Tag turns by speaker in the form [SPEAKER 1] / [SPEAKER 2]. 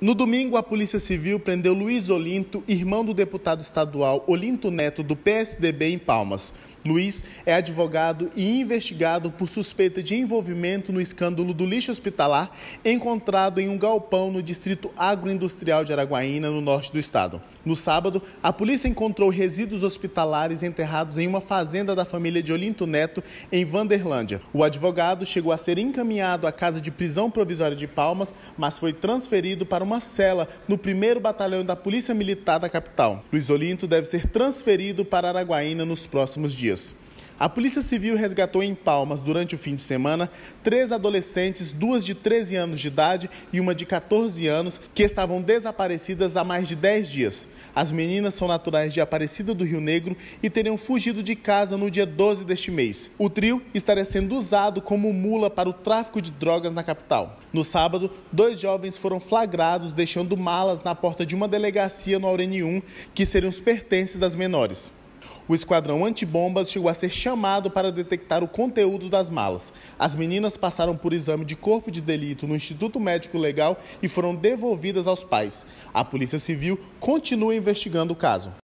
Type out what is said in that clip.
[SPEAKER 1] No domingo, a Polícia Civil prendeu Luiz Olinto, irmão do deputado estadual Olinto Neto, do PSDB em Palmas. Luiz é advogado e investigado por suspeita de envolvimento no escândalo do lixo hospitalar encontrado em um galpão no distrito agroindustrial de Araguaína, no norte do estado. No sábado, a polícia encontrou resíduos hospitalares enterrados em uma fazenda da família de Olinto Neto, em Vanderlândia. O advogado chegou a ser encaminhado à casa de prisão provisória de Palmas, mas foi transferido para uma cela no primeiro batalhão da Polícia Militar da capital. Luiz Olinto deve ser transferido para Araguaína nos próximos dias. A Polícia Civil resgatou em Palmas, durante o fim de semana, três adolescentes, duas de 13 anos de idade e uma de 14 anos, que estavam desaparecidas há mais de 10 dias. As meninas são naturais de Aparecida do Rio Negro e teriam fugido de casa no dia 12 deste mês. O trio estaria sendo usado como mula para o tráfico de drogas na capital. No sábado, dois jovens foram flagrados deixando malas na porta de uma delegacia no 1, que seriam os pertences das menores. O esquadrão antibombas chegou a ser chamado para detectar o conteúdo das malas. As meninas passaram por exame de corpo de delito no Instituto Médico Legal e foram devolvidas aos pais. A Polícia Civil continua investigando o caso.